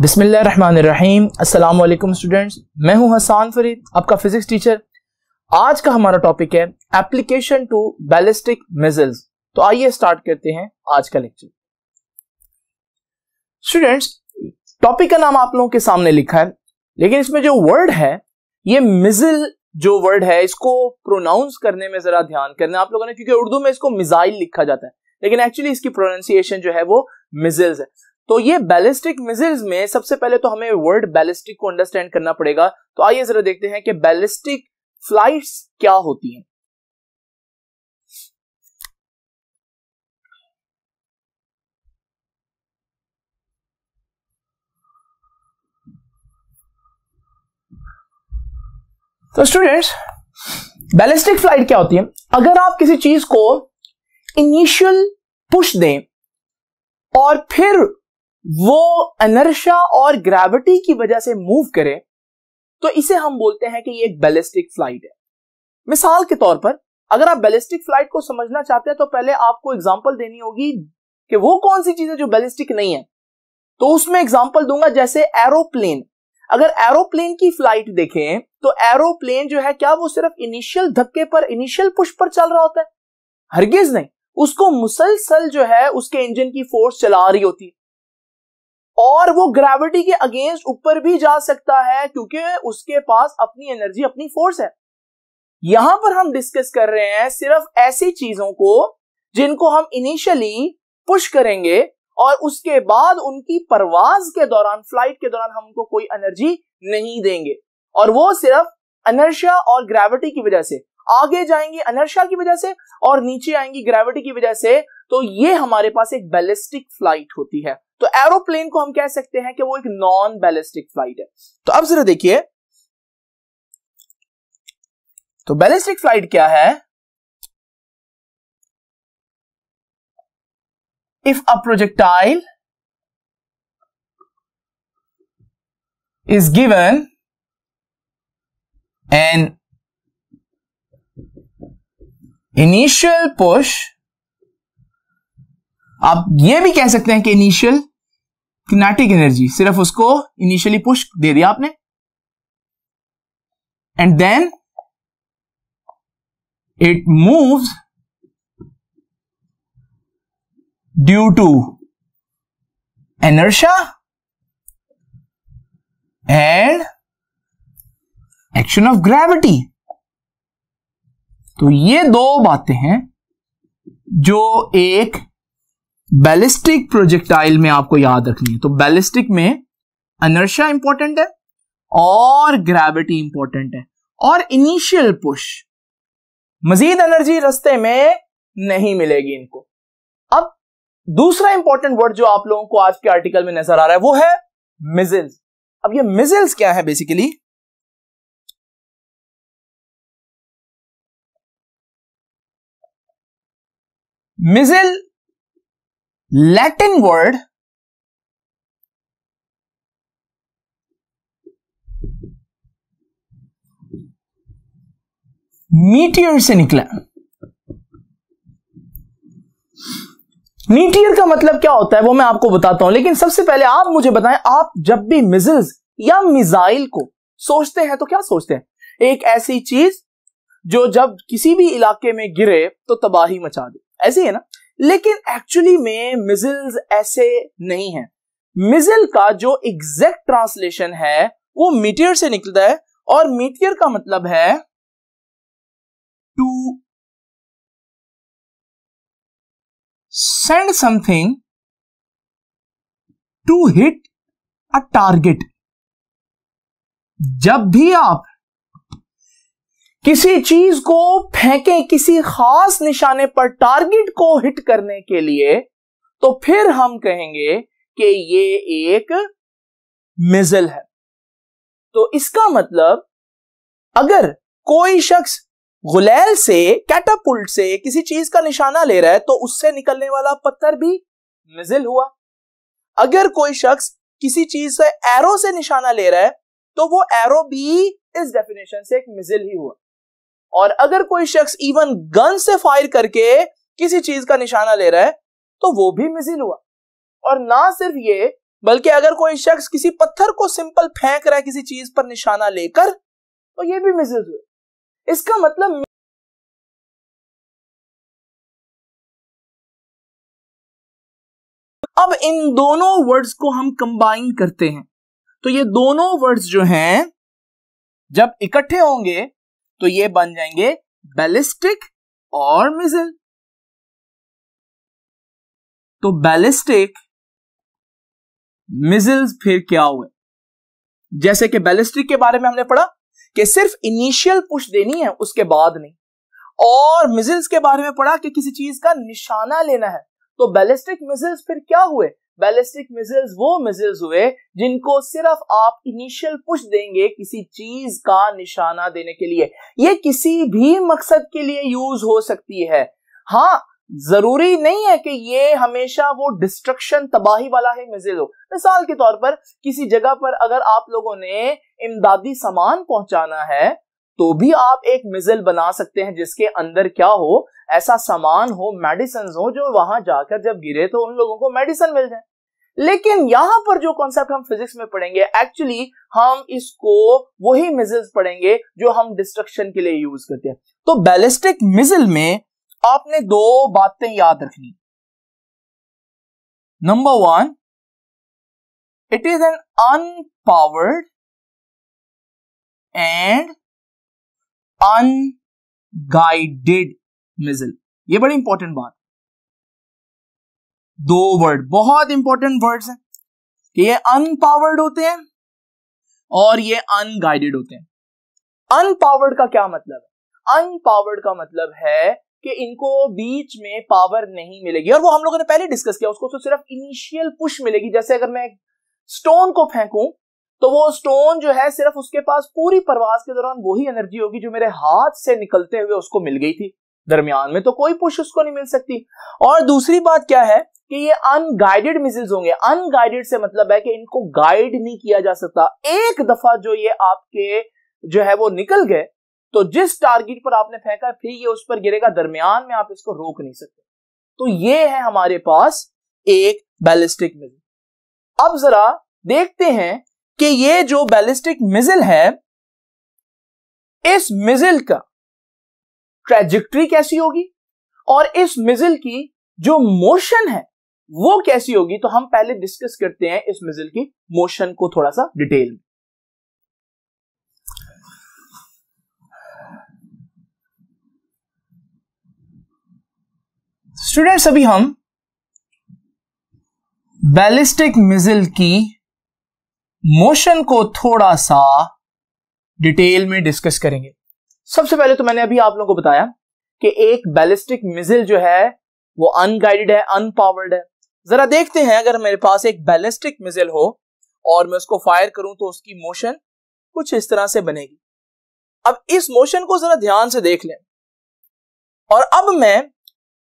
बिसमीम अल्लाम स्टूडेंट्स मैं हूं हसान फरीद आपका फिजिक्स टीचर आज का हमारा टॉपिक है एप्लीकेशन टू बैलिस्टिक मिजल्स तो आइए स्टार्ट करते हैं आज का लेक्चर स्टूडेंट्स टॉपिक का नाम आप लोगों के सामने लिखा है लेकिन इसमें जो वर्ड है ये मिजिल जो वर्ड है इसको प्रोनाउंस करने में जरा ध्यान करना आप लोगों ने क्योंकि उर्दू में इसको मिजाइल लिखा जाता है लेकिन एक्चुअली इसकी प्रोनाउंसिएशन जो है वो मिजिल्स है तो ये बैलिस्टिक मिसाइल्स में सबसे पहले तो हमें वर्ड बैलिस्टिक को अंडरस्टैंड करना पड़ेगा तो आइए जरा देखते हैं कि बैलिस्टिक फ्लाइट्स क्या होती हैं तो स्टूडेंट्स बैलिस्टिक फ्लाइट क्या होती है अगर आप किसी चीज को इनिशियल पुश दें और फिर वो अनर्शा और ग्रेविटी की वजह से मूव करे तो इसे हम बोलते हैं कि ये एक बैलिस्टिक फ्लाइट है मिसाल के तौर पर अगर आप बैलिस्टिक फ्लाइट को समझना चाहते हैं तो पहले आपको एग्जाम्पल देनी होगी कि वो कौन सी चीजें जो बैलिस्टिक नहीं है तो उसमें एग्जाम्पल दूंगा जैसे एरोप्लेन अगर एरोप्लेन की फ्लाइट देखें तो एरोप्लेन जो है क्या वो सिर्फ इनिशियल धक्के पर इनिशियल पुश पर चल रहा होता है हरगिज नहीं उसको मुसलसल जो है उसके इंजन की फोर्स चला रही होती है और वो ग्रेविटी के अगेंस्ट ऊपर भी जा सकता है क्योंकि उसके पास अपनी एनर्जी अपनी फोर्स है यहां पर हम डिस्कस कर रहे हैं सिर्फ ऐसी चीजों को जिनको हम इनिशियली पुश करेंगे और उसके बाद उनकी परवाज के दौरान फ्लाइट के दौरान हम उनको कोई एनर्जी नहीं देंगे और वो सिर्फ अनर्शा और ग्रेविटी की वजह से आगे जाएंगे अनर्शा की वजह से और नीचे आएंगी ग्रेविटी की वजह से तो ये हमारे पास एक बैलिस्टिक फ्लाइट होती है तो एरोप्लेन को हम कह सकते हैं कि वो एक नॉन बैलिस्टिक फ्लाइट है तो अब जरा देखिए तो बैलिस्टिक फ्लाइट क्या है if a projectile is given an initial push आप ये भी कह सकते हैं कि इनिशियल किनेटिक एनर्जी सिर्फ उसको इनिशियली पुश दे दिया आपने and then it moves due to inertia and action of gravity तो ये दो बातें हैं जो एक बैलिस्टिक प्रोजेक्टाइल में आपको याद रखनी है तो बैलिस्टिक में अनर्शा इंपॉर्टेंट है और ग्रेविटी इंपॉर्टेंट है और इनिशियल पुश मजीद एनर्जी रस्ते में नहीं मिलेगी इनको अब दूसरा इंपॉर्टेंट वर्ड जो आप लोगों को आज के आर्टिकल में नजर आ रहा है वो है मिजिल्स अब ये मिजिल्स क्या है बेसिकली मिजिल लैटिन वर्ड मीटियर से निकला मीटियर का मतलब क्या होता है वो मैं आपको बताता हूं लेकिन सबसे पहले आप मुझे बताएं आप जब भी मिजल्स या मिसाइल को सोचते हैं तो क्या सोचते हैं एक ऐसी चीज जो जब किसी भी इलाके में गिरे तो तबाही मचा दे ऐसी है ना लेकिन एक्चुअली में मिजिल्स ऐसे नहीं है मिजिल का जो एग्जैक्ट ट्रांसलेशन है वो मीटियर से निकलता है और मीटियर का मतलब है to send something to hit a target जब भी आप किसी चीज को फेंके किसी खास निशाने पर टारगेट को हिट करने के लिए तो फिर हम कहेंगे कि ये एक मिजल है तो इसका मतलब अगर कोई शख्स गुलेल से कैटापुल्ट से किसी चीज का निशाना ले रहा है तो उससे निकलने वाला पत्थर भी मिजल हुआ अगर कोई शख्स किसी चीज से एरो से निशाना ले रहा है तो वो एरो भी इस डेफिनेशन से एक मिजल ही हुआ और अगर कोई शख्स इवन गन से फायर करके किसी चीज का निशाना ले रहा है तो वो भी मिजिल हुआ और ना सिर्फ ये बल्कि अगर कोई शख्स किसी पत्थर को सिंपल फेंक रहा है किसी चीज पर निशाना लेकर तो ये भी मिजिल हुए इसका मतलब अब इन दोनों वर्ड्स को हम कंबाइन करते हैं तो ये दोनों वर्ड्स जो हैं जब इकट्ठे होंगे तो ये बन जाएंगे बैलिस्टिक और मिसाइल तो बैलिस्टिक मिसाइल फिर क्या हुए जैसे कि बैलिस्टिक के बारे में हमने पढ़ा कि सिर्फ इनिशियल पुश देनी है उसके बाद नहीं और मिजिल्स के बारे में पढ़ा कि किसी चीज का निशाना लेना है तो बैलिस्टिक मिजिल्स फिर क्या हुए बैलिस्टिक मिसाइल्स वो मिसाइल्स हुए जिनको सिर्फ आप इनिशियल पुश देंगे किसी चीज का निशाना देने के लिए ये किसी भी मकसद के लिए यूज हो सकती है हाँ जरूरी नहीं है कि ये हमेशा वो डिस्ट्रक्शन तबाही वाला है मिजिल हो मिसाल के तौर पर किसी जगह पर अगर आप लोगों ने इमदादी सामान पहुंचाना है तो भी आप एक मिजिल बना सकते हैं जिसके अंदर क्या हो ऐसा सामान हो मेडिसिन हो जो वहां जाकर जब गिरे तो उन लोगों को मेडिसिन मिल जाए लेकिन यहां पर जो कॉन्सेप्ट हम फिजिक्स में पढ़ेंगे एक्चुअली हम इसको वही मिजल्स पढ़ेंगे जो हम डिस्ट्रक्शन के लिए यूज करते हैं तो बैलिस्टिक मिजल में आपने दो बातें याद रखनी number one it is an unpowered and unguided missile ये बड़ी इंपॉर्टेंट बात दो वर्ड बहुत इंपॉर्टेंट वर्ड्स हैं कि ये अनपावर्ड होते हैं और ये अनगाइडेड होते हैं अनपावर्ड का क्या मतलब है अनपावर्ड का मतलब है कि इनको बीच में पावर नहीं मिलेगी और वो हम लोगों ने पहले डिस्कस किया उसको तो सिर्फ इनिशियल पुश मिलेगी जैसे अगर मैं स्टोन को फेंकूं तो वो स्टोन जो है सिर्फ उसके पास पूरी प्रवास के दौरान वही एनर्जी होगी जो मेरे हाथ से निकलते हुए उसको मिल गई थी दरमियान में तो कोई पुश उसको नहीं मिल सकती और दूसरी बात क्या है कि ये अनगाइडेड मिसाइल होंगे अनगाइडेड से मतलब है कि इनको गाइड नहीं किया जा सकता एक दफा जो ये आपके जो है वो निकल गए तो जिस टारगेट पर आपने फेंका फिर ये उस पर गिरेगा दरमियान में आप इसको रोक नहीं सकते तो ये है हमारे पास एक बैलिस्टिक मिजिल अब जरा देखते हैं कि ये जो बैलिस्टिक मिजिल है इस मिजिल का ट्रेजिक्ट्री कैसी होगी और इस मिजिल की जो मोशन है वो कैसी होगी तो हम पहले डिस्कस करते हैं इस मिजिल की मोशन को थोड़ा सा डिटेल में स्टूडेंट्स अभी हम बैलिस्टिक मिजिल की मोशन को थोड़ा सा डिटेल में डिस्कस करेंगे सबसे पहले तो मैंने अभी आप लोगों को बताया कि एक बैलिस्टिक मिजिल जो है वो अनगाइडेड है अनपावर्ड है जरा देखते हैं अगर मेरे पास एक बैलिस्टिक मिजिल हो और मैं उसको फायर करूं तो उसकी मोशन कुछ इस तरह से बनेगी अब इस मोशन को जरा ध्यान से देख लें और अब मैं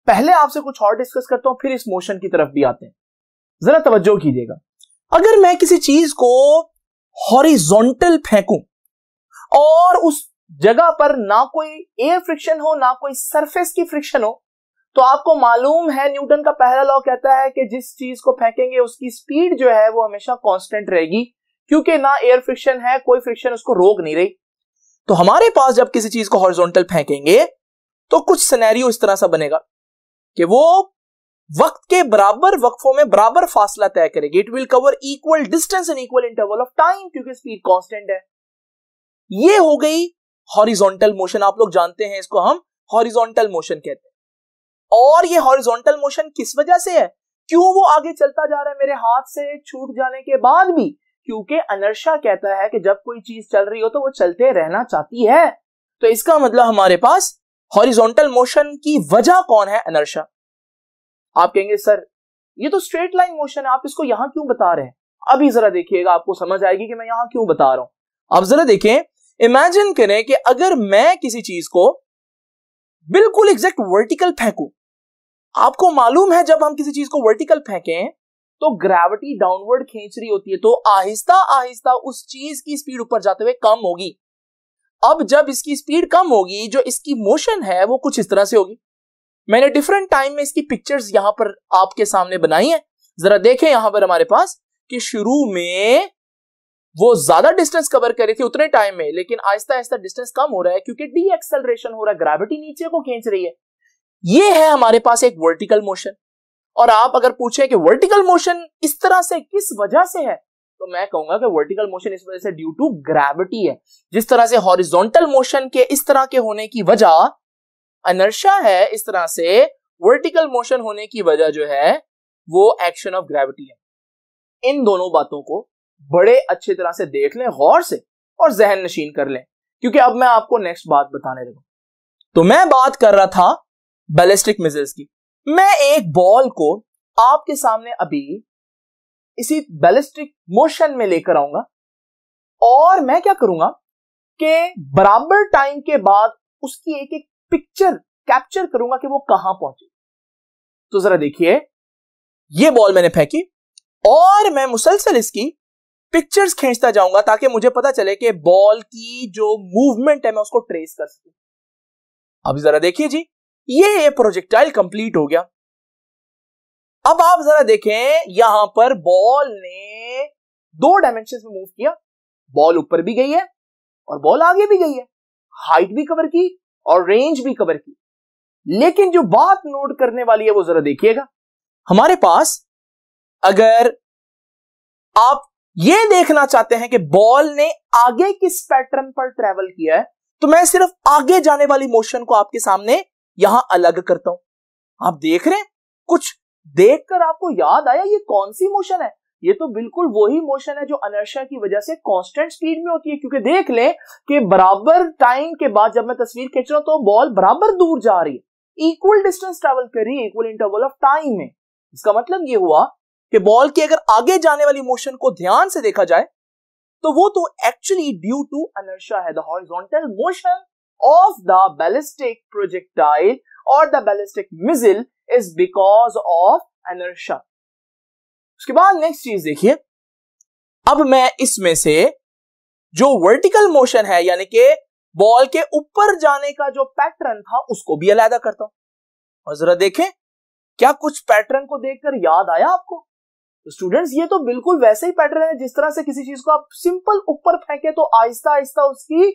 पहले आपसे कुछ और डिस्कस करता हूं फिर इस मोशन की तरफ भी आते हैं जरा तवज्जो कीजिएगा अगर मैं किसी चीज को हॉरिजॉन्टल फेंकूं और उस जगह पर ना कोई एयर फ्रिक्शन हो ना कोई सरफेस की फ्रिक्शन हो तो आपको मालूम है न्यूटन का पहला लॉ कहता है कि जिस चीज को फेंकेंगे उसकी स्पीड जो है वो हमेशा कांस्टेंट रहेगी क्योंकि ना एयर फ्रिक्शन है कोई फ्रिक्शन उसको रोक नहीं रही तो हमारे पास जब किसी चीज को हॉरिजॉन्टल फेंकेंगे तो कुछ सिनेरियो इस तरह सा बनेगा कि वो वक्त के बराबर वक्फों में बराबर फासला तय करेगी it will cover equal distance in equal interval of time क्योंकि स्पीड कॉन्स्टेंट है ये हो गई हॉरिजॉन्टल मोशन आप लोग जानते हैं इसको हम हॉरिजॉन्टल मोशन कहते हैं और ये हॉरिजॉन्टल मोशन किस वजह से है क्यों वो आगे चलता जा रहा है मेरे हाथ से छूट जाने के बाद भी क्योंकि अनर्शा कहता है कि जब कोई चीज चल रही हो तो वो चलते रहना चाहती है तो इसका मतलब हमारे पास हॉरिजॉन्टल मोशन की वजह कौन है अनर्शा आप कहेंगे सर ये तो स्ट्रेट लाइन मोशन है आप इसको यहां क्यों बता रहे हैं अभी जरा देखिएगा आपको समझ आएगी कि मैं यहां क्यों बता रहा हूं आप जरा देखें इमेजिन करें कि अगर मैं किसी चीज को बिल्कुल एग्जैक्ट वर्टिकल फेंकू आपको मालूम है जब हम किसी चीज को वर्टिकल फेंकें तो ग्रेविटी डाउनवर्ड खींच रही होती है तो आहिस्ता आहिस्ता उस चीज की स्पीड ऊपर जाते हुए कम होगी अब जब इसकी स्पीड कम होगी जो इसकी मोशन है वो कुछ इस तरह से होगी मैंने डिफरेंट टाइम में इसकी पिक्चर्स यहां पर आपके सामने बनाई है जरा देखें यहां पर हमारे पास कि शुरू में वो ज्यादा डिस्टेंस कवर कर रही थी उतने टाइम में लेकिन आहिस्ता आहिस्ता डिस्टेंस कम हो रहा है क्योंकि डी एक्सेलरेशन हो रहा है ग्रेविटी नीचे को खींच रही है ये है हमारे पास एक वर्टिकल मोशन और आप अगर पूछें कि वर्टिकल मोशन इस तरह से किस वजह से है तो मैं कहूंगा कि वर्टिकल मोशन इस वजह से ड्यू टू ग्रेविटी है जिस तरह से हॉरिजॉन्टल मोशन के इस तरह के होने की वजह अनर्शा है इस तरह से वर्टिकल मोशन होने की वजह जो है वो एक्शन ऑफ ग्रेविटी है इन दोनों बातों को बड़े अच्छे तरह से देख लें गौर से और जहन नशीन कर लें क्योंकि अब मैं आपको नेक्स्ट बात बताने लगा तो मैं बात कर रहा था बैलिस्टिक मिजल्स की मैं एक बॉल को आपके सामने अभी इसी बैलिस्टिक मोशन में लेकर आऊंगा और मैं क्या करूंगा कि बराबर टाइम के बाद उसकी एक एक पिक्चर कैप्चर करूंगा कि वो कहां पहुंचे तो जरा देखिए ये बॉल मैंने फेंकी और मैं मुसलसल इसकी पिक्चर्स खींचता जाऊंगा ताकि मुझे पता चले कि बॉल की जो मूवमेंट है मैं उसको ट्रेस कर सकूं अब जरा देखिए जी ये प्रोजेक्टाइल कंप्लीट हो गया अब आप जरा देखें यहां पर बॉल ने दो डायमेंशन में मूव किया बॉल ऊपर भी गई है और बॉल आगे भी गई है हाइट भी कवर की और रेंज भी कवर की लेकिन जो बात नोट करने वाली है वो जरा देखिएगा हमारे पास अगर आप ये देखना चाहते हैं कि बॉल ने आगे किस पैटर्न पर ट्रेवल किया है तो मैं सिर्फ आगे जाने वाली मोशन को आपके सामने यहां अलग करता हूं आप देख रहे हैं कुछ देखकर आपको याद आया ये कौन सी मोशन है ये तो बिल्कुल वही मोशन है जो अनर्शा की वजह से कांस्टेंट स्पीड में होती है क्योंकि देख लें कि बराबर टाइम के बाद जब मैं तस्वीर खींच रहा हूं तो बॉल बराबर दूर जा रही है इक्वल डिस्टेंस ट्रेवल कर रही है इक्वल इंटरवल ऑफ टाइम में इसका मतलब ये हुआ कि बॉल के अगर आगे जाने वाली मोशन को ध्यान से देखा जाए तो वो तो एक्चुअली ड्यू टू अनर्शा है the horizontal motion of the ballistic projectile और the ballistic missile is because of inertia उसके बाद नेक्स्ट चीज देखिए अब मैं इसमें से जो वर्टिकल मोशन है यानी कि बॉल के ऊपर जाने का जो पैटर्न था उसको भी अलहदा करता हूं और जरा देखें क्या कुछ पैटर्न को देखकर याद आया आपको स्टूडेंट्स ये तो बिल्कुल वैसे ही पैटर्न है जिस तरह से किसी चीज को आप सिंपल ऊपर फेंके तो आहिस्ता आहिस्ता उसकी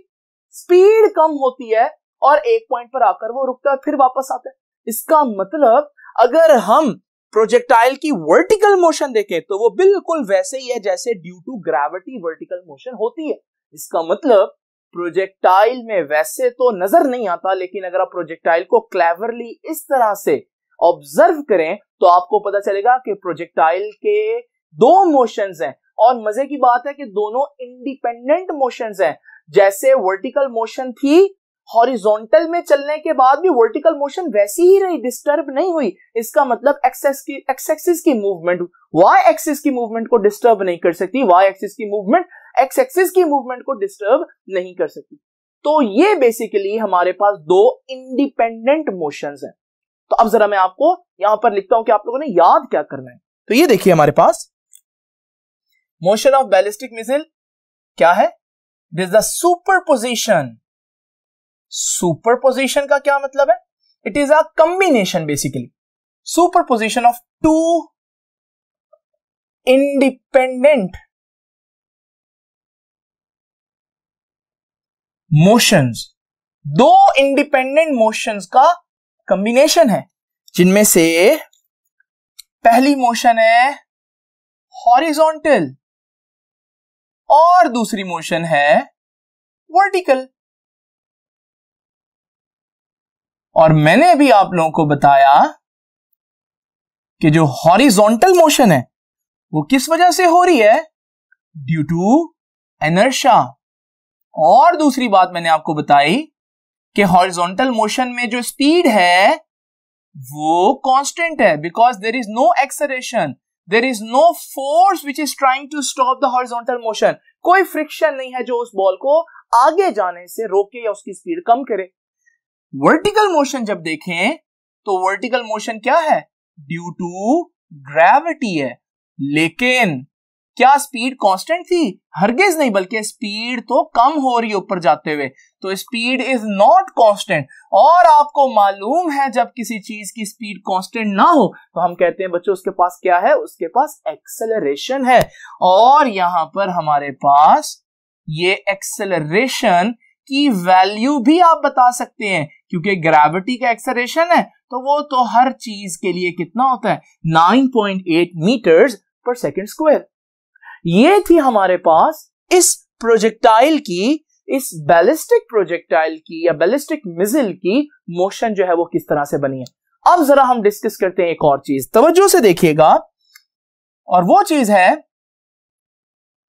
स्पीड कम होती है और एक पॉइंट पर आकर वो रुकता है फिर वापस आता है इसका मतलब अगर हम प्रोजेक्टाइल की वर्टिकल मोशन देखें तो वो बिल्कुल वैसे ही है जैसे due to gravity vertical motion होती है इसका मतलब प्रोजेक्टाइल में वैसे तो नजर नहीं आता लेकिन अगर आप प्रोजेक्टाइल को क्लेवरली इस तरह से ऑब्जर्व करें तो आपको पता चलेगा कि प्रोजेक्टाइल के दो मोशंस हैं और मजे की बात है कि दोनों इंडिपेंडेंट मोशंस हैं जैसे वर्टिकल मोशन थी हॉरिजॉन्टल में चलने के बाद भी वर्टिकल मोशन वैसी ही रही डिस्टर्ब नहीं हुई इसका मतलब एक्सेस की एक्सेक्सिस की मूवमेंट वाई एक्सिस की मूवमेंट को डिस्टर्ब नहीं कर सकती वाई एक्सिस की मूवमेंट एक्स एक्सिस की मूवमेंट को डिस्टर्ब नहीं कर सकती तो ये बेसिकली हमारे पास दो इंडिपेंडेंट मोशंस हैं तो अब जरा मैं आपको यहां पर लिखता हूं कि आप लोगों ने याद क्या करना है तो ये देखिए हमारे पास मोशन ऑफ बैलिस्टिक मिसाइल क्या है this the superposition superposition का क्या मतलब है it is a combination basically superposition of two independent motions दो इंडिपेंडेंट मोशंस का कंबिनेशन है जिनमें से पहली मोशन है हॉरिजॉन्टल और दूसरी मोशन है वर्टिकल और मैंने भी आप लोगों को बताया कि जो हॉरिजॉन्टल मोशन है वो किस वजह से हो रही है ड्यू टू एनर्शा और दूसरी बात मैंने आपको बताई कि हॉरिजॉन्टल मोशन में जो स्पीड है वो कांस्टेंट है because there is no acceleration there is no force which is trying to stop the horizontal motion कोई फ्रिक्शन नहीं है जो उस बॉल को आगे जाने से रोके या उसकी स्पीड कम करे वर्टिकल मोशन जब देखें तो वर्टिकल मोशन क्या है ड्यू टू ग्रेविटी है लेकिन क्या स्पीड कांस्टेंट थी हरगिज नहीं बल्कि स्पीड तो कम हो रही है ऊपर जाते हुए तो स्पीड इज नॉट कांस्टेंट और आपको मालूम है जब किसी चीज की स्पीड कांस्टेंट ना हो तो हम कहते हैं बच्चों उसके पास क्या है उसके पास एक्सेलरेशन है और यहां पर हमारे पास ये एक्सेलरेशन की वैल्यू भी आप बता सकते हैं क्योंकि ग्रेविटी का एक्सेलरेशन है तो वो तो हर चीज के लिए कितना होता है nine point eight metres per second square ये थी हमारे पास इस प्रोजेक्टाइल की इस बैलिस्टिक प्रोजेक्टाइल की या बैलिस्टिक मिजिल की मोशन जो है वो किस तरह से बनी है अब जरा हम डिस्कस करते हैं एक और चीज तवज्जो से देखिएगा और वो चीज है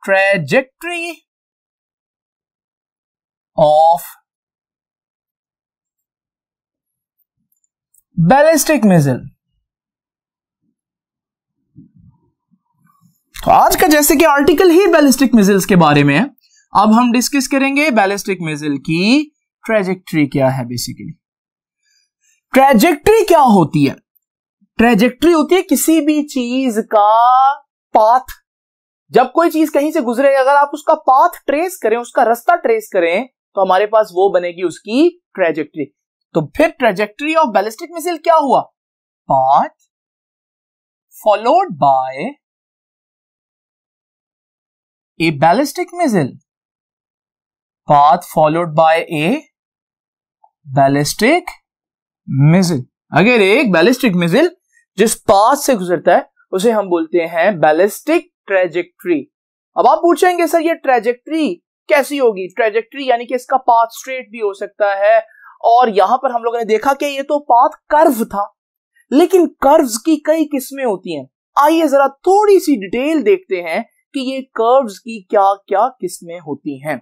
ट्रेजेक्ट्री ऑफ बैलिस्टिक मिजिल तो आज का जैसे कि आर्टिकल ही बैलिस्टिक मिजिल्स के बारे में है अब हम डिस्कस करेंगे बैलिस्टिक मिजिल की ट्रेजेक्ट्री क्या है बेसिकली ट्रेजेक्ट्री क्या होती है ट्रेजेक्ट्री होती है किसी भी चीज का पाथ जब कोई चीज कहीं से गुजरे अगर आप उसका पाथ ट्रेस करें उसका रास्ता ट्रेस करें तो हमारे पास वो बनेगी उसकी ट्रेजेक्ट्री तो फिर ट्रेजेक्ट्री ऑफ बैलिस्टिक मिसाइल क्या हुआ path followed by a ballistic missile. Path followed by a ballistic missile. अगर एक ballistic missile जिस पाथ से गुजरता है उसे हम बोलते हैं ballistic trajectory. अब आप पूछेंगे सर ये trajectory कैसी होगी ट्रेजेक्ट्री यानी कि इसका पाथ स्ट्रेट भी हो सकता है और यहां पर हम लोगों ने देखा कि ये तो पाथ कर्व था लेकिन कर्व्स की कई किस्में होती हैं आइए जरा थोड़ी सी डिटेल देखते हैं कि ये कर्व्स की क्या क्या किस्में होती हैं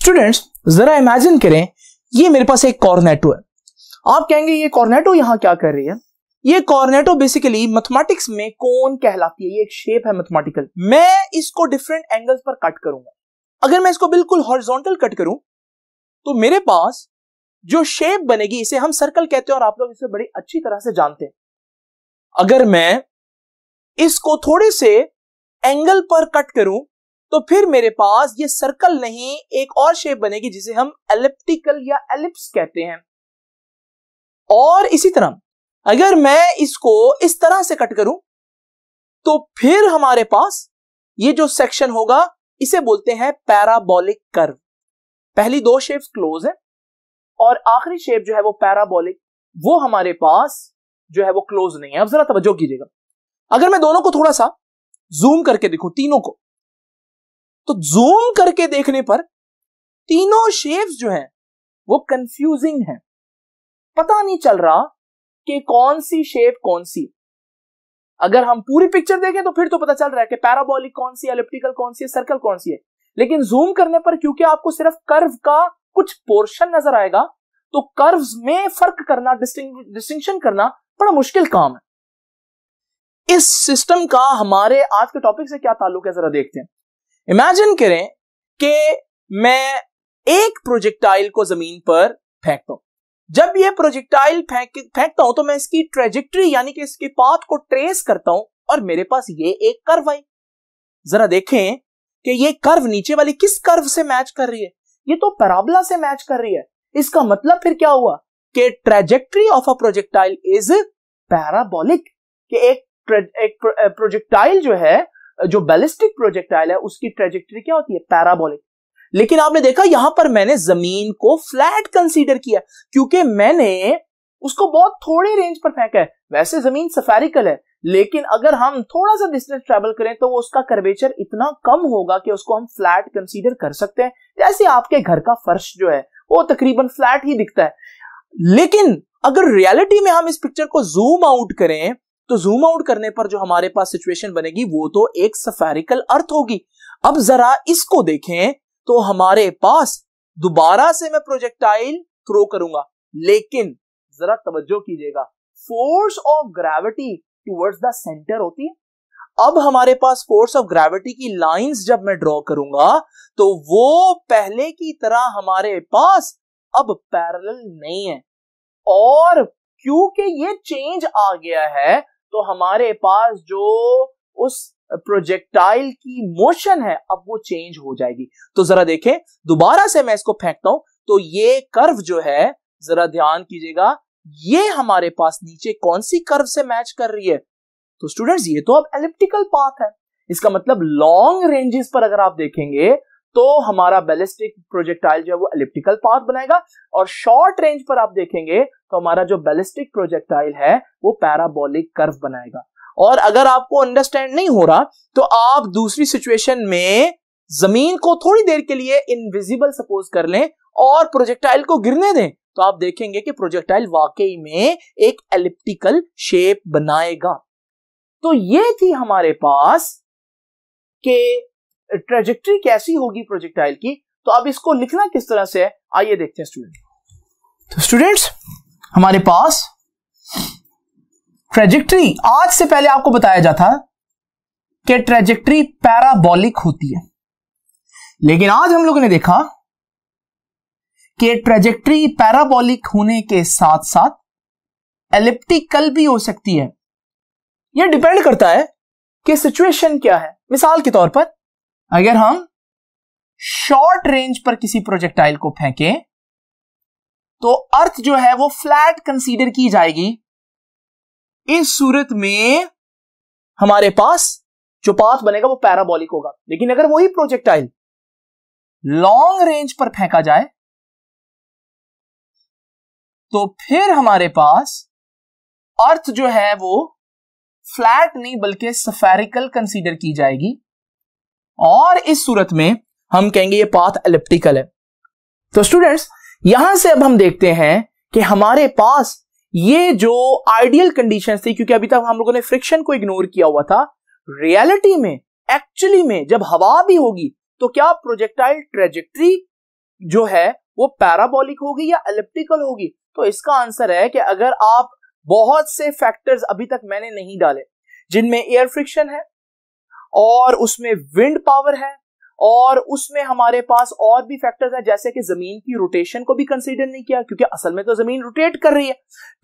स्टूडेंट्स जरा इमेजिन करें ये मेरे पास एक कॉर्नेटो है आप कहेंगे ये कॉर्नेटो यहां क्या कर रही है ये कॉर्नेटो बेसिकली मैथमेटिक्स में कौन कहलाती है ये एक शेप है मैथमेटिकल मैं इसको डिफरेंट एंगल्स पर कट करूंगा अगर मैं इसको बिल्कुल हॉरिजॉन्टल कट करूं तो मेरे पास जो शेप बनेगी इसे हम सर्कल कहते हैं और आप लोग इसे बड़ी अच्छी तरह से जानते हैं अगर मैं इसको थोड़े से एंगल पर कट करूं तो फिर मेरे पास ये सर्कल नहीं एक और शेप बनेगी जिसे हम एलिप्टिकल या एलिप्स कहते हैं और इसी तरह अगर मैं इसको इस तरह से कट करूं तो फिर हमारे पास ये जो सेक्शन होगा इसे बोलते हैं पैराबोलिक कर्व पहली दो शेप क्लोज है और आखिरी शेप जो है वो पैराबोलिक वो हमारे पास जो है वो क्लोज नहीं है अब जरा तवज्जो कीजिएगा अगर मैं दोनों को थोड़ा सा जूम करके देखू तीनों को तो जूम करके देखने पर तीनों शेप्स जो हैं वो कंफ्यूजिंग हैं पता नहीं चल रहा कि कौन सी शेप कौन सी अगर हम पूरी पिक्चर देखें तो फिर तो पता चल रहा है कि पैराबोलिक कौन सी एलिप्टिकल कौन सी है सर्कल कौन सी है लेकिन जूम करने पर क्योंकि आपको सिर्फ कर्व का कुछ पोर्शन नजर आएगा तो कर्व्स में फर्क करना डिस्टिंग डिस्टिंक्शन करना बड़ा मुश्किल काम है इस सिस्टम का हमारे आज के टॉपिक से क्या ताल्लुक है जरा देखते हैं इमेजिन करें कि मैं एक प्रोजेक्टाइल को जमीन पर फेंकता हूं जब ये प्रोजेक्टाइल फेंक फेंकता हूं तो मैं इसकी ट्रेजेक्ट्री यानी कि इसके पाथ को ट्रेस करता हूं और मेरे पास ये एक कर्व आई जरा देखें कि ये कर्व नीचे वाली किस कर्व से मैच कर रही है ये तो पैराबला से मैच कर रही है इसका मतलब फिर क्या हुआ के trajectory of a projectile is parabolic कि एक एक प्रोजेक्टाइल eh, जो है जो बैलिस्टिक प्रोजेक्टाइल है उसकी ट्रेजेक्ट्री क्या होती है पैराबोलिक लेकिन आपने देखा यहां पर मैंने जमीन को फ्लैट कंसीडर किया क्योंकि मैंने उसको बहुत थोड़े रेंज पर फेंका है वैसे जमीन सफेरिकल है लेकिन अगर हम थोड़ा सा डिस्टेंस ट्रेवल करें तो वो उसका कर्वेचर इतना कम होगा कि उसको हम फ्लैट कंसीडर कर सकते हैं जैसे आपके घर का फर्श जो है वो तकरीबन फ्लैट ही दिखता है लेकिन अगर रियलिटी में हम इस पिक्चर को जूम आउट करें तो जूम आउट करने पर जो हमारे पास सिचुएशन बनेगी वो तो एक सफेरिकल अर्थ होगी अब जरा इसको देखें तो हमारे पास दोबारा से मैं प्रोजेक्टाइल थ्रो करूंगा लेकिन जरा तवज्जो कीजिएगा force of gravity towards the centre होती है अब हमारे पास फोर्स ऑफ ग्रेविटी की लाइंस जब मैं ड्रॉ करूंगा तो वो पहले की तरह हमारे पास अब पैरेलल नहीं है और क्योंकि ये चेंज आ गया है तो हमारे पास जो उस प्रोजेक्टाइल की मोशन है अब वो चेंज हो जाएगी तो जरा देखें दोबारा से मैं इसको फेंकता हूं तो ये कर्व जो है जरा ध्यान कीजिएगा ये हमारे पास नीचे कौन सी कर्व से मैच कर रही है तो स्टूडेंट्स ये तो अब एलिप्टिकल पाथ है इसका मतलब लॉन्ग रेंजेस पर अगर आप देखेंगे तो हमारा बैलिस्टिक प्रोजेक्टाइल जो है वो एलिप्टिकल पाथ बनाएगा और शॉर्ट रेंज पर आप देखेंगे तो हमारा जो बैलिस्टिक प्रोजेक्टाइल है वो पैराबोलिक कर्व बनाएगा और अगर आपको अंडरस्टैंड नहीं हो रहा तो आप दूसरी सिचुएशन में जमीन को थोड़ी देर के लिए इनविजिबल सपोज कर लें और प्रोजेक्टाइल को गिरने दें तो आप देखेंगे कि प्रोजेक्टाइल वाकई में एक एलिप्टिकल शेप बनाएगा तो ये थी हमारे पास के ट्रेजेक्ट्री कैसी होगी प्रोजेक्टाइल की तो अब इसको लिखना किस तरह से है आइए देखते हैं स्टूडेंट तो स्टूडेंट्स हमारे पास ट्रेजेक्ट्री आज से पहले आपको बताया जाता कि ट्रेजेक्ट्री पैराबॉलिक होती है लेकिन आज हम लोगों ने देखा कि ट्रेजेक्ट्री पैराबॉलिक होने के साथ साथ एलिप्टिकल भी हो सकती है यह डिपेंड करता है कि सिचुएशन क्या है मिसाल के तौर पर अगर हम शॉर्ट रेंज पर किसी प्रोजेक्टाइल को फेंके तो अर्थ जो है वो फ्लैट कंसीडर की जाएगी इस सूरत में हमारे पास जो पाथ बनेगा वो पैराबॉलिक होगा लेकिन अगर वही प्रोजेक्टाइल लॉन्ग रेंज पर फेंका जाए तो फिर हमारे पास अर्थ जो है वो फ्लैट नहीं बल्कि सफेरिकल कंसीडर की जाएगी और इस सूरत में हम कहेंगे ये पाथ एलिप्टिकल है तो स्टूडेंट्स यहां से अब हम देखते हैं कि हमारे पास ये जो आइडियल कंडीशन थी क्योंकि अभी तक हम लोगों ने फ्रिक्शन को इग्नोर किया हुआ था रियलिटी में एक्चुअली में जब हवा भी होगी तो क्या प्रोजेक्टाइल ट्रेजेक्ट्री जो है वो पैराबोलिक होगी या एलिप्टिकल होगी तो इसका आंसर है कि अगर आप बहुत से फैक्टर्स अभी तक मैंने नहीं डाले जिनमें एयर फ्रिक्शन है और उसमें विंड पावर है और उसमें हमारे पास और भी फैक्टर्स हैं जैसे कि जमीन की रोटेशन को भी कंसीडर नहीं किया क्योंकि असल में तो जमीन रोटेट कर रही है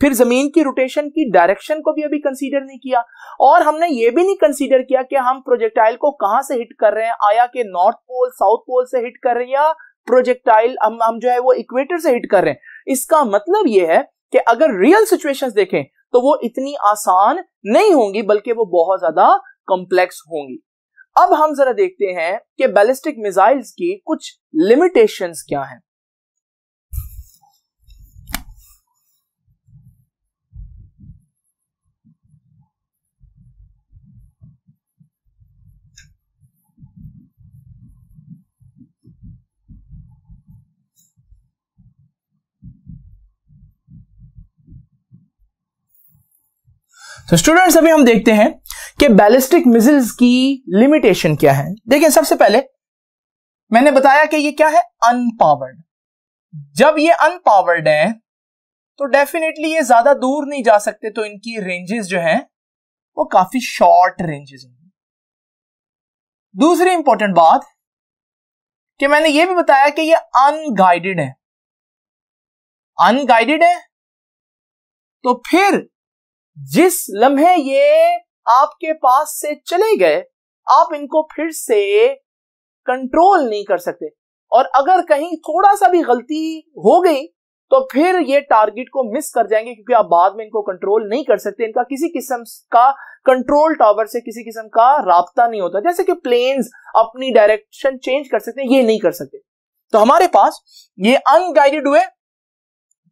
फिर जमीन की रोटेशन की डायरेक्शन को भी अभी कंसीडर नहीं किया और हमने ये भी नहीं कंसीडर किया कि हम प्रोजेक्टाइल को कहां से हिट कर रहे हैं आया कि नॉर्थ पोल साउथ पोल से हिट कर रहे हैं या प्रोजेक्टाइल हम हम जो है वो इक्वेटर से हिट कर रहे हैं इसका मतलब ये है कि अगर रियल सिचुएशन देखें तो वो इतनी आसान नहीं होंगी बल्कि वो बहुत ज्यादा कॉम्प्लेक्स होंगी अब हम जरा देखते हैं कि बैलिस्टिक मिसाइल्स की कुछ लिमिटेशंस क्या हैं तो स्टूडेंट्स अभी हम देखते हैं कि बैलिस्टिक मिजिल्स की लिमिटेशन क्या है देखिए सबसे पहले मैंने बताया कि ये क्या है अनपावर्ड जब ये अनपावर्ड है तो डेफिनेटली ये ज्यादा दूर नहीं जा सकते तो इनकी रेंजेस जो हैं वो काफी शॉर्ट रेंजेस होंगी दूसरी इंपॉर्टेंट बात कि मैंने ये भी बताया कि ये अनगाइडेड है अनगाइडेड है तो फिर जिस लम्हे ये आपके पास से चले गए आप इनको फिर से कंट्रोल नहीं कर सकते और अगर कहीं थोड़ा सा भी गलती हो गई तो फिर ये टारगेट को मिस कर जाएंगे क्योंकि आप बाद में इनको कंट्रोल नहीं कर सकते इनका किसी किस्म का कंट्रोल टावर से किसी किस्म का राबता नहीं होता जैसे कि प्लेन्स अपनी डायरेक्शन चेंज कर सकते हैं ये नहीं कर सकते तो हमारे पास ये अनगाइडेड हुए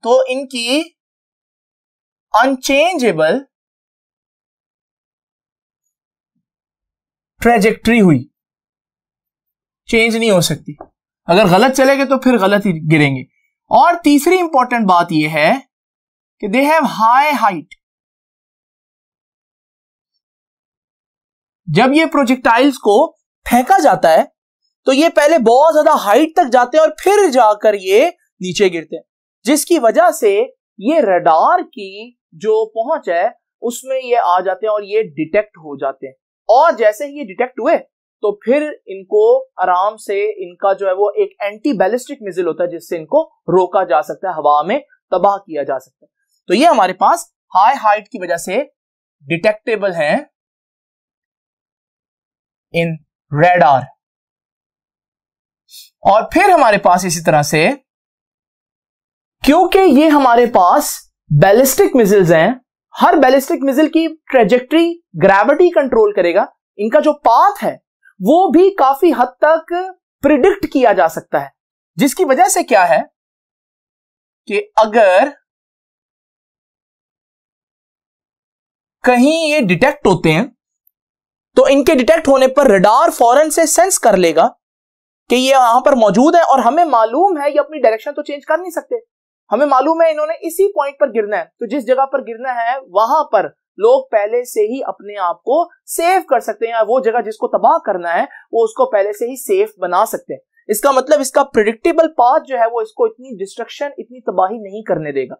तो इनकी अनचेंजेबल ट्रेजेक्ट्री हुई चेंज नहीं हो सकती अगर गलत चलेंगे तो फिर गलत ही गिरेंगे और तीसरी इंपॉर्टेंट बात यह है कि दे हैव हाई हाइट जब ये प्रोजेक्टाइल्स को फेंका जाता है तो ये पहले बहुत ज्यादा हाइट तक जाते हैं और फिर जाकर ये नीचे गिरते हैं जिसकी वजह से ये रडार की जो पहुंच है उसमें ये आ जाते हैं और ये डिटेक्ट हो जाते हैं और जैसे ही ये डिटेक्ट हुए तो फिर इनको आराम से इनका जो है वो एक एंटी बैलिस्टिक मिजिल होता है जिससे इनको रोका जा सकता है हवा में तबाह किया जा सकता है तो ये हमारे पास हाई हाइट की वजह से डिटेक्टेबल है इन रेड आर और फिर हमारे पास इसी तरह से क्योंकि ये हमारे पास बैलिस्टिक मिजिल्स हैं हर बैलिस्टिक मिजिल की ट्रेजेक्ट्री ग्रेविटी कंट्रोल करेगा इनका जो पाथ है वो भी काफी हद तक प्रिडिक्ट किया जा सकता है जिसकी वजह से क्या है कि अगर कहीं ये डिटेक्ट होते हैं तो इनके डिटेक्ट होने पर रडार फॉरन से सेंस कर लेगा कि ये यहां पर मौजूद है और हमें मालूम है ये अपनी डायरेक्शन तो चेंज कर नहीं सकते हमें मालूम है इन्होंने इसी पॉइंट पर गिरना है तो जिस जगह पर गिरना है वहां पर लोग पहले से ही अपने आप को सेव कर सकते हैं या वो जगह जिसको तबाह करना है वो उसको पहले से ही सेफ बना सकते हैं इसका मतलब इसका प्रिडिक्टेबल पाथ जो है वो इसको इतनी डिस्ट्रक्शन इतनी तबाही नहीं करने देगा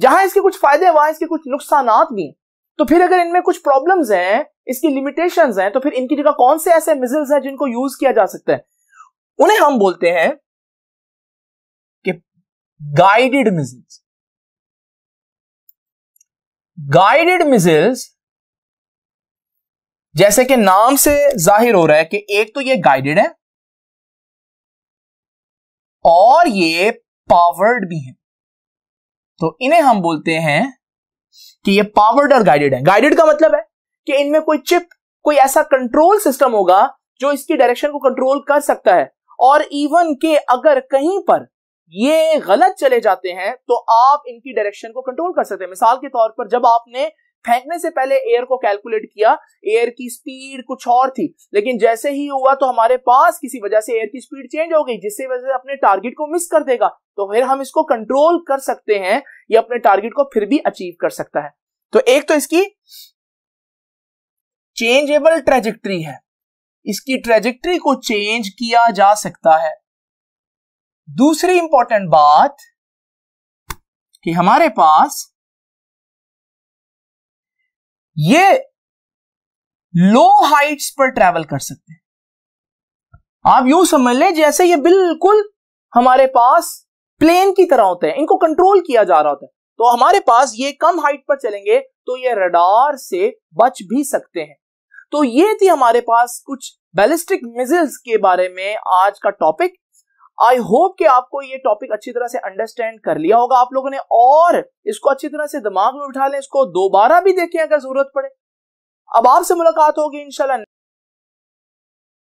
जहां इसके कुछ फायदे हैं वहां इसके कुछ नुकसान भी हैं तो फिर अगर इनमें कुछ प्रॉब्लम्स हैं इसकी लिमिटेशंस हैं तो फिर इनकी जगह कौन से ऐसे मिजल्स हैं जिनको यूज किया जा सकता है उन्हें हम बोलते हैं guided missiles. गाइडेड मिसाइल्स जैसे कि नाम से जाहिर हो रहा है कि एक तो ये गाइडेड है और ये पावर्ड भी है तो इन्हें हम बोलते हैं कि ये पावर्ड और गाइडेड है गाइडेड का मतलब है कि इनमें कोई चिप कोई ऐसा कंट्रोल सिस्टम होगा जो इसकी डायरेक्शन को कंट्रोल कर सकता है और इवन के अगर कहीं पर ये गलत चले जाते हैं तो आप इनकी डायरेक्शन को कंट्रोल कर सकते हैं मिसाल के तौर पर जब आपने फेंकने से पहले एयर को कैलकुलेट किया एयर की स्पीड कुछ और थी लेकिन जैसे ही हुआ तो हमारे पास किसी वजह से एयर की स्पीड चेंज हो गई जिससे वजह से अपने टारगेट को मिस कर देगा तो फिर हम इसको कंट्रोल कर सकते हैं या अपने टारगेट को फिर भी अचीव कर सकता है तो एक तो इसकी चेंजेबल ट्रेजेक्ट्री है इसकी ट्रेजेक्ट्री को चेंज किया जा सकता है दूसरी इंपॉर्टेंट बात कि हमारे पास ये लो हाइट्स पर ट्रेवल कर सकते हैं आप यूं समझ लें जैसे ये बिल्कुल हमारे पास प्लेन की तरह होते हैं इनको कंट्रोल किया जा रहा होता है तो हमारे पास ये कम हाइट पर चलेंगे तो ये रडार से बच भी सकते हैं तो ये थी हमारे पास कुछ बैलिस्टिक मिजिल्स के बारे में आज का टॉपिक आई होप कि आपको ये टॉपिक अच्छी तरह से अंडरस्टैंड कर लिया होगा आप लोगों ने और इसको अच्छी तरह से दिमाग में उठा लें इसको दोबारा भी देखें अगर जरूरत पड़े अब आपसे मुलाकात होगी इंशाल्लाह